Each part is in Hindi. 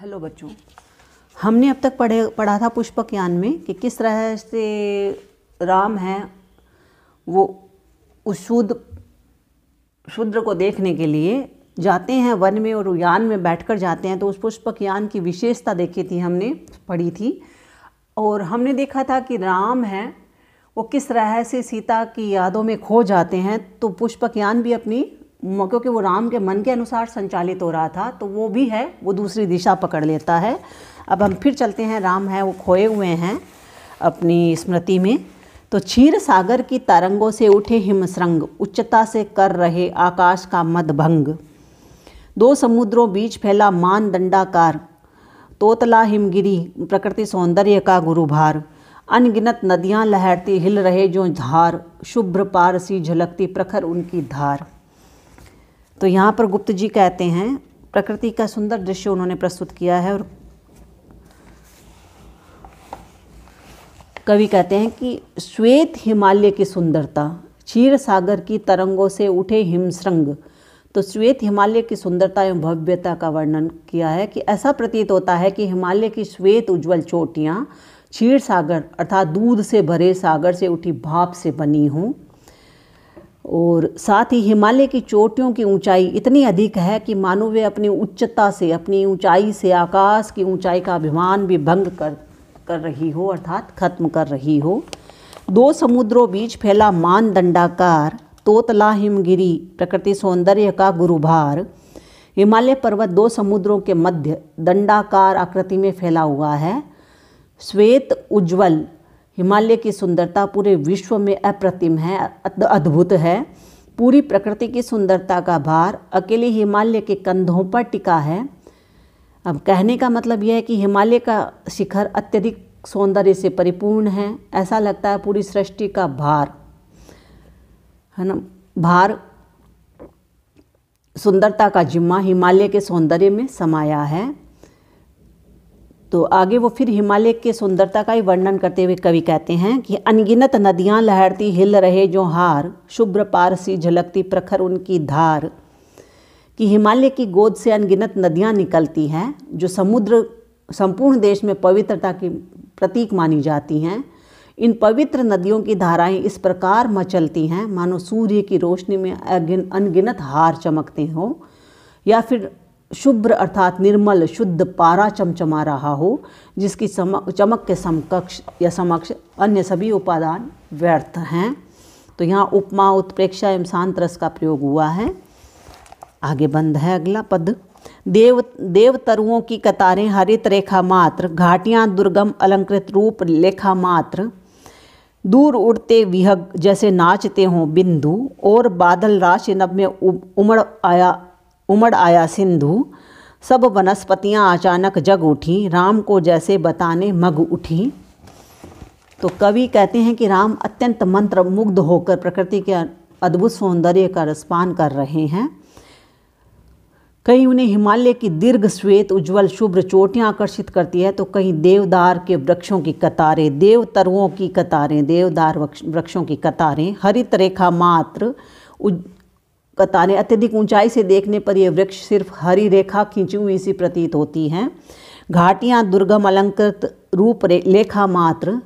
हेलो बच्चों हमने अब तक पढ़े पढ़ा था पुष्पक यान में कि किस तरह से राम हैं वो उस शुद्ध शूद्र को देखने के लिए जाते हैं वन में और यान में बैठकर जाते हैं तो उस पुष्पक यान की विशेषता देखी थी हमने पढ़ी थी और हमने देखा था कि राम हैं वो किस तरह से सीता की यादों में खो जाते हैं तो पुष्पक यान भी अपनी क्योंकि वो राम के मन के अनुसार संचालित हो रहा था तो वो भी है वो दूसरी दिशा पकड़ लेता है अब हम फिर चलते हैं राम है वो खोए हुए हैं अपनी स्मृति में तो क्षीर सागर की तरंगों से उठे हिमसृंग उच्चता से कर रहे आकाश का मद भंग दो समुद्रों बीच फैला मानदंडाकार तोतला हिमगिरी प्रकृति सौंदर्य का गुरुभार अनगिनत नदियां लहरती हिल रहे जो धार शुभ्र पारसी झलकती प्रखर उनकी धार तो यहाँ पर गुप्त जी कहते हैं प्रकृति का सुंदर दृश्य उन्होंने प्रस्तुत किया है और कवि कहते हैं कि श्वेत हिमालय की सुंदरता क्षीर सागर की तरंगों से उठे हिमसृंग तो श्वेत हिमालय की सुंदरता एवं भव्यता का वर्णन किया है कि ऐसा प्रतीत होता है कि हिमालय की श्वेत उज्जवल चोटियाँ क्षीर सागर अर्थात दूध से भरे सागर से उठी भाप से बनी हों और साथ ही हिमालय की चोटियों की ऊंचाई इतनी अधिक है कि मानो वे अपनी उच्चता से अपनी ऊंचाई से आकाश की ऊंचाई का अभिमान भी भंग कर कर रही हो अर्थात खत्म कर रही हो दो समुद्रों बीच फैला मान दंडाकार तोतला हिमगिरी प्रकृति सौंदर्य का गुरुभार हिमालय पर्वत दो समुद्रों के मध्य दंडाकार आकृति में फैला हुआ है श्वेत उज्ज्वल हिमालय की सुंदरता पूरे विश्व में अप्रतिम है अद्भुत है पूरी प्रकृति की सुंदरता का भार अकेले हिमालय के कंधों पर टिका है अब कहने का मतलब यह है कि हिमालय का शिखर अत्यधिक सौंदर्य से परिपूर्ण है ऐसा लगता है पूरी सृष्टि का भार है ना भार सुंदरता का जिम्मा हिमालय के सौंदर्य में समाया है तो आगे वो फिर हिमालय के सुंदरता का ही वर्णन करते हुए कवि कहते हैं कि अनगिनत नदियाँ लहरती हिल रहे जो हार शुभ्र पार सी झलकती प्रखर उनकी धार कि हिमालय की गोद से अनगिनत नदियाँ निकलती हैं जो समुद्र संपूर्ण देश में पवित्रता की प्रतीक मानी जाती हैं इन पवित्र नदियों की धाराएं इस प्रकार मचलती हैं मानो सूर्य की रोशनी में अनगिनत हार चमकते हों या फिर शुभ्र अर्थात निर्मल शुद्ध पारा चमचमा रहा हो जिसकी चमक के समकक्ष या समक्ष अन्य सभी उपादान व्यर्थ हैं तो यहाँ उपमा उत्प्रेक्षा एवं शांत रस का प्रयोग हुआ है आगे बंद है अगला पद देव देव तरुओं की कतारें हरित रेखा मात्र घाटियाँ दुर्गम अलंकृत रूप लेखा मात्र दूर उड़ते विहग जैसे नाचते हों बिंदु और बादल राशि नभ में उमड़ आया उमड़ आया सिंधु सब वनस्पतियाँ अचानक जग उठी राम को जैसे बताने मग उठी तो कवि कहते हैं कि राम अत्यंत मंत्र मुग्ध होकर प्रकृति के अद्भुत सौंदर्य का रसपान कर रहे हैं कहीं उन्हें हिमालय की दीर्घ श्वेत उज्जवल शुभ्र चोटियाँ आकर्षित करती है तो कहीं देवदार के वृक्षों की कतारें देव तरुओं की कतारें देवदार वृक्षों की कतारें हरित रेखा मात्र कतारें अत्यधिक ऊंचाई से देखने पर यह वृक्ष सिर्फ हरी रेखा खींची हुई सी प्रतीत होती हैं घाटियाँ दुर्गम अलंकृत रूप लेखा मात्र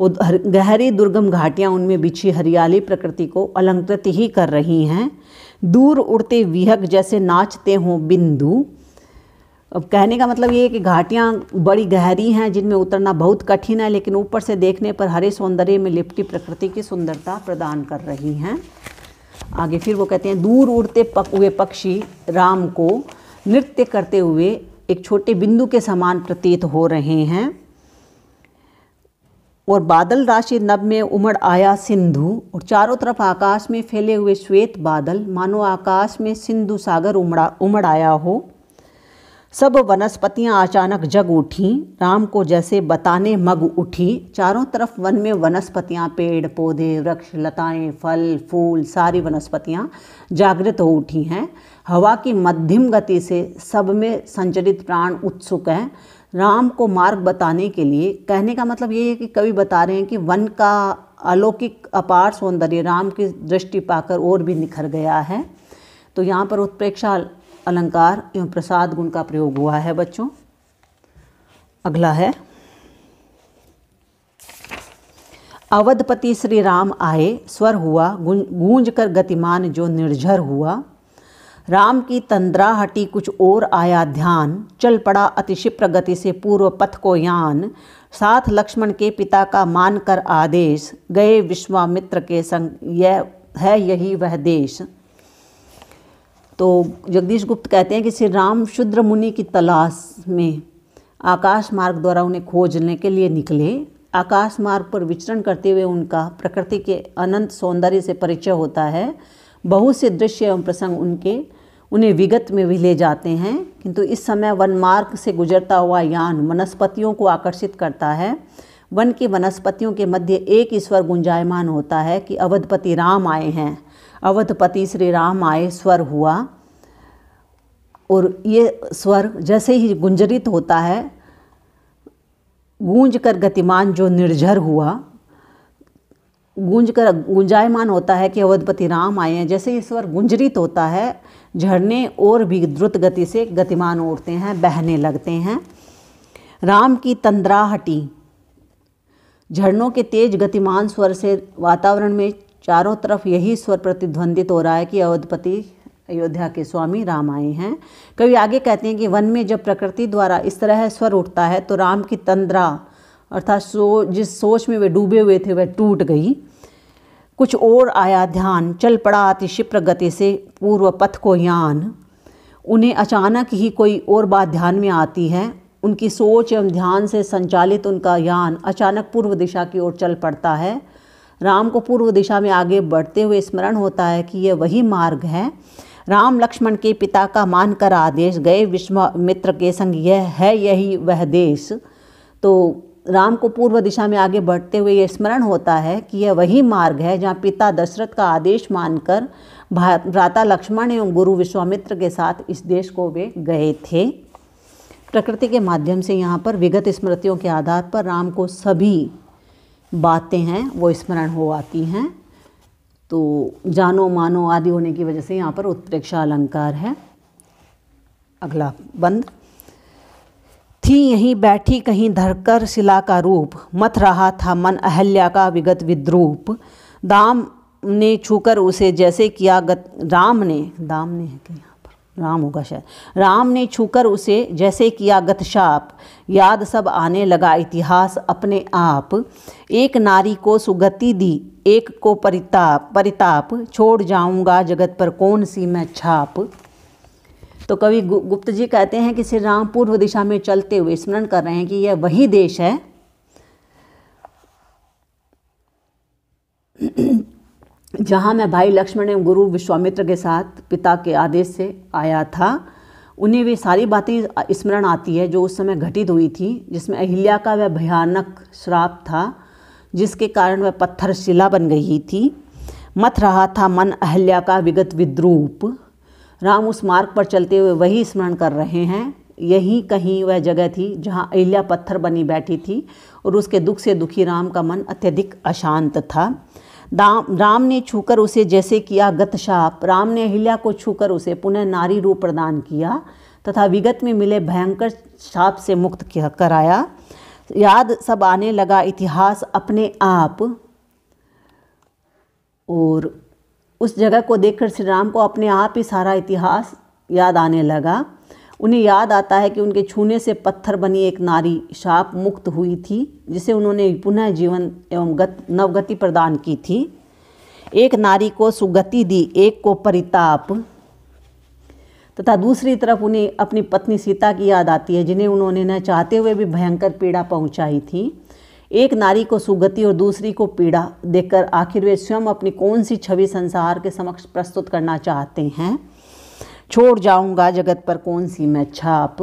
गहरी दुर्गम घाटियाँ उनमें बिछी हरियाली प्रकृति को अलंकृत ही कर रही हैं दूर उड़ते विहक जैसे नाचते हों बिंदु अब कहने का मतलब ये है कि घाटियाँ बड़ी गहरी हैं जिनमें उतरना बहुत कठिन है लेकिन ऊपर से देखने पर हरे सौंदर्य में लिपटी प्रकृति की सुंदरता प्रदान कर रही हैं आगे फिर वो कहते हैं दूर उड़ते पक हुए पक्षी राम को नृत्य करते हुए एक छोटे बिंदु के समान प्रतीत हो रहे हैं और बादल राशि नभ में उमड़ आया सिंधु और चारों तरफ आकाश में फैले हुए श्वेत बादल मानो आकाश में सिंधु सागर उमड़ा उमड़ आया हो सब वनस्पतियाँ अचानक जग उठीं राम को जैसे बताने मग उठी चारों तरफ वन में वनस्पतियाँ पेड़ पौधे वृक्ष लताएं फल फूल सारी वनस्पतियाँ जागृत हो उठी हैं हवा की मध्यम गति से सब में संचरित प्राण उत्सुक हैं राम को मार्ग बताने के लिए कहने का मतलब ये है कि कवि बता रहे हैं कि वन का अलौकिक अपार सौंदर्य राम की दृष्टि पाकर और भी निखर गया है तो यहाँ पर उत्प्रेक्षा अलंकार एवं प्रसाद गुण का प्रयोग हुआ है बच्चों अगला है अवधपति श्री राम आए स्वर हुआ गूंज कर गतिमान जो निर्झर हुआ राम की तंद्रा हटी कुछ और आया ध्यान चल पड़ा अतिशिप्र गति से पूर्व पथ को यान साथ लक्ष्मण के पिता का मान कर आदेश गए विश्वामित्र के संग यह है यही वह देश तो जगदीश गुप्त कहते हैं कि श्री राम शुद्र मुनि की तलाश में आकाश मार्ग द्वारा उन्हें खोजने के लिए निकले आकाश मार्ग पर विचरण करते हुए उनका प्रकृति के अनंत सौंदर्य से परिचय होता है बहुत से दृश्य एवं प्रसंग उनके उन्हें विगत में भी ले जाते हैं किंतु इस समय वन मार्ग से गुजरता हुआ यान वनस्पतियों को आकर्षित करता है वन की वनस्पतियों के मध्य एक ईश्वर गुंजायमान होता है कि अवधपति राम आए हैं अवधपति श्री राम आए स्वर हुआ और ये स्वर जैसे ही गुंजरित होता है गूंज कर गतिमान जो निर्झर हुआ गूंज कर गुंजायमान होता है कि अवधपति राम आए हैं जैसे ही स्वर गुंजरित होता है झरने और भी द्रुत गति से गतिमान उड़ते हैं बहने लगते हैं राम की तंद्राहटी झरनों के तेज गतिमान स्वर से वातावरण में चारों तरफ यही स्वर प्रतिद्वंदित हो रहा है कि अवधपति अयोध्या के स्वामी राम आए हैं कवि आगे कहते हैं कि वन में जब प्रकृति द्वारा इस तरह स्वर उठता है तो राम की तंद्रा अर्थात सो जिस सोच में वे डूबे हुए थे वह टूट गई कुछ और आया ध्यान चल पड़ा अतिशिप्र गति से पूर्व पथ को यान उन्हें अचानक ही कोई और बात ध्यान में आती है उनकी सोच एवं ध्यान से संचालित उनका यान अचानक पूर्व दिशा की ओर चल पड़ता है राम को पूर्व दिशा में आगे बढ़ते हुए स्मरण होता है कि यह वही मार्ग है राम लक्ष्मण के पिता का मानकर आदेश गए विश्वामित्र के संग यह है यही वह देश तो राम को पूर्व दिशा में आगे बढ़ते हुए यह स्मरण होता है कि यह वही मार्ग है जहाँ पिता दशरथ का आदेश मानकर भ्राता लक्ष्मण एवं गुरु विश्वामित्र के साथ इस देश को वे गए थे प्रकृति के माध्यम से यहाँ पर विगत स्मृतियों के आधार पर राम को सभी बातें हैं वो स्मरण हो आती हैं तो जानो मानो आदि होने की वजह से यहाँ पर उत्प्रेक्षा अलंकार है अगला बंद थी यहीं बैठी कहीं धरकर शिला का रूप मत रहा था मन अहल्या का विगत विद्रूप दाम ने छूकर उसे जैसे किया गत राम ने दाम ने है क्या राम होगा शायद राम ने छूकर उसे जैसे किया गत शाप याद सब आने लगा इतिहास अपने आप एक नारी को सुगति दी एक को परिताप परिताप छोड़ जाऊंगा जगत पर कौन सी मैं छाप तो कवि गुप्त जी कहते हैं कि श्री राम पूर्व दिशा में चलते हुए स्मरण कर रहे हैं कि यह वही देश है जहाँ मैं भाई लक्ष्मण एवं गुरु विश्वामित्र के साथ पिता के आदेश से आया था उन्हें वे सारी बातें स्मरण आती है जो उस समय घटित हुई थी जिसमें अहिल्या का वह भयानक श्राप था जिसके कारण वह पत्थर शिला बन गई थी मत रहा था मन अहिल्या का विगत विद्रूप राम उस मार्ग पर चलते हुए वही स्मरण कर रहे हैं यही कहीं वह जगह थी जहाँ अहिल्या पत्थर बनी बैठी थी और उसके दुख से दुखी राम का मन अत्यधिक अशांत था दाम राम ने छूकर उसे जैसे किया गतशाप राम ने अहिल्या को छूकर उसे पुनः नारी रूप प्रदान किया तथा विगत में मिले भयंकर शाप से मुक्त कराया याद सब आने लगा इतिहास अपने आप और उस जगह को देखकर श्री राम को अपने आप ही सारा इतिहास याद आने लगा उन्हें याद आता है कि उनके छूने से पत्थर बनी एक नारी शाप मुक्त हुई थी जिसे उन्होंने पुनः जीवन एवं गत नवगति प्रदान की थी एक नारी को सुगति दी एक को परिताप तथा दूसरी तरफ उन्हें अपनी पत्नी सीता की याद आती है जिन्हें उन्होंने न चाहते हुए भी भयंकर पीड़ा पहुंचाई थी एक नारी को सुगति और दूसरी को पीड़ा देखकर आखिर वे स्वयं अपनी कौन सी छवि संसार के समक्ष प्रस्तुत करना चाहते हैं छोड़ जाऊंगा जगत पर कौन सी मैं छाप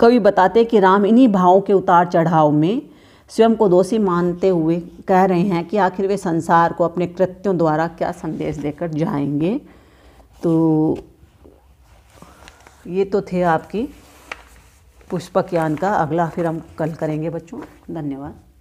कवि बताते कि राम इन्हीं भावों के उतार चढ़ाव में स्वयं को दोषी मानते हुए कह रहे हैं कि आखिर वे संसार को अपने कृत्यों द्वारा क्या संदेश देकर जाएंगे तो ये तो थे आपकी पुष्पक यान का अगला फिर हम कल करेंगे बच्चों धन्यवाद